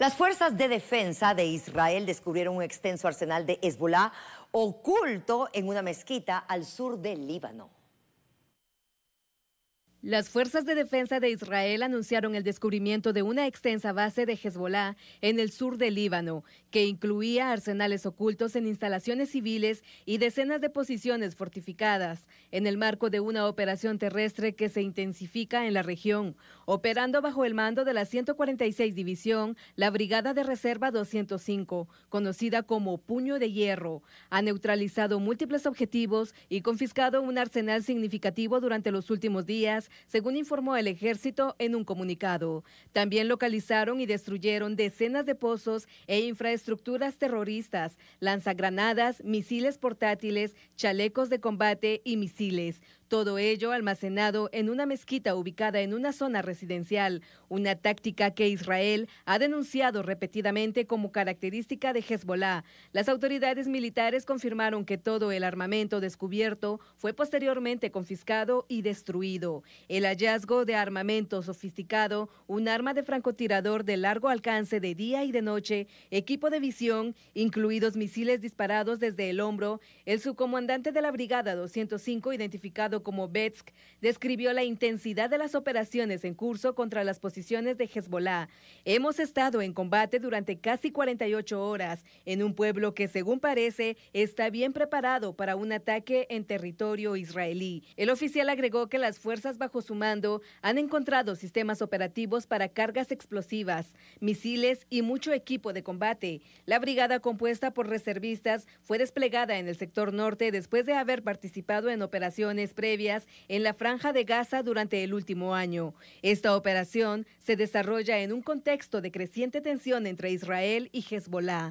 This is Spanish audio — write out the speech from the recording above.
Las fuerzas de defensa de Israel descubrieron un extenso arsenal de Hezbollah oculto en una mezquita al sur del Líbano. Las fuerzas de defensa de Israel anunciaron el descubrimiento de una extensa base de Hezbollah en el sur del Líbano, que incluía arsenales ocultos en instalaciones civiles y decenas de posiciones fortificadas, en el marco de una operación terrestre que se intensifica en la región, operando bajo el mando de la 146 División, la Brigada de Reserva 205, conocida como Puño de Hierro. Ha neutralizado múltiples objetivos y confiscado un arsenal significativo durante los últimos días según informó el ejército en un comunicado. También localizaron y destruyeron decenas de pozos e infraestructuras terroristas, lanzagranadas, misiles portátiles, chalecos de combate y misiles. Todo ello almacenado en una mezquita ubicada en una zona residencial, una táctica que Israel ha denunciado repetidamente como característica de Hezbollah. Las autoridades militares confirmaron que todo el armamento descubierto fue posteriormente confiscado y destruido. El hallazgo de armamento sofisticado, un arma de francotirador de largo alcance de día y de noche, equipo de visión, incluidos misiles disparados desde el hombro, el subcomandante de la Brigada 205, identificado como Betsk, describió la intensidad de las operaciones en curso contra las posiciones de Hezbollah. Hemos estado en combate durante casi 48 horas en un pueblo que, según parece, está bien preparado para un ataque en territorio israelí. El oficial agregó que las fuerzas han encontrado sistemas operativos para cargas explosivas, misiles y mucho equipo de combate. La brigada compuesta por reservistas fue desplegada en el sector norte después de haber participado en operaciones previas en la franja de Gaza durante el último año. Esta operación se desarrolla en un contexto de creciente tensión entre Israel y Hezbollah.